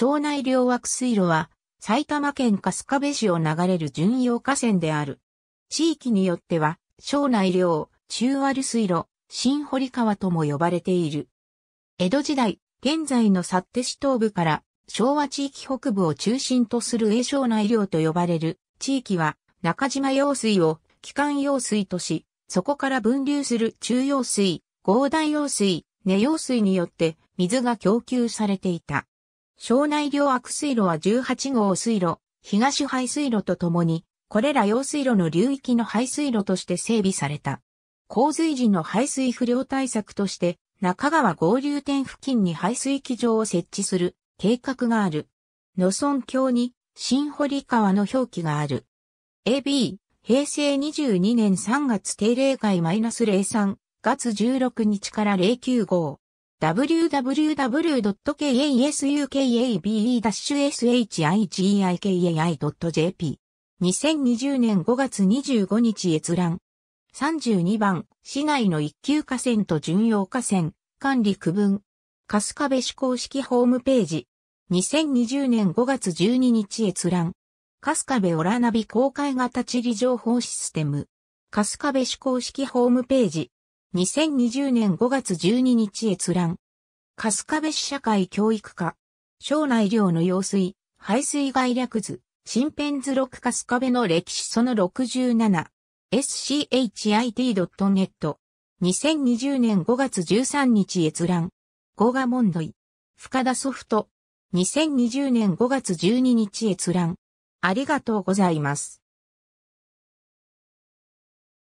庄内両枠水路は、埼玉県春日部市を流れる巡洋河川である。地域によっては、庄内両、中割水路、新堀川とも呼ばれている。江戸時代、現在の幸手市東部から昭和地域北部を中心とする栄庄内領と呼ばれる地域は中島用水を基幹用水とし、そこから分流する中用水、合大用水、根用水によって水が供給されていた。庄内両悪水路は18号水路、東排水路とともに、これら用水路の流域の排水路として整備された。洪水時の排水不良対策として、中川合流点付近に排水機場を設置する計画がある。野村橋に新堀川の表記がある。AB、平成22年3月定例会 -03 月16日から09号。www.kasukbe-shigei.jp a 2020年5月25日閲覧32番市内の一級河川と巡洋河川管理区分春日部市公式ホームページ2020年5月12日閲覧春日部オラナビ公開型地理情報システム春日部市公式ホームページ2020年5月12日閲覧。春日部市社会教育課。省内量の用水、排水概略図。新編図録春日部の歴史その67。schit.net。2020年5月13日閲覧。ゴガモンドイ。深田ソフト。2020年5月12日閲覧。ありがとうございます。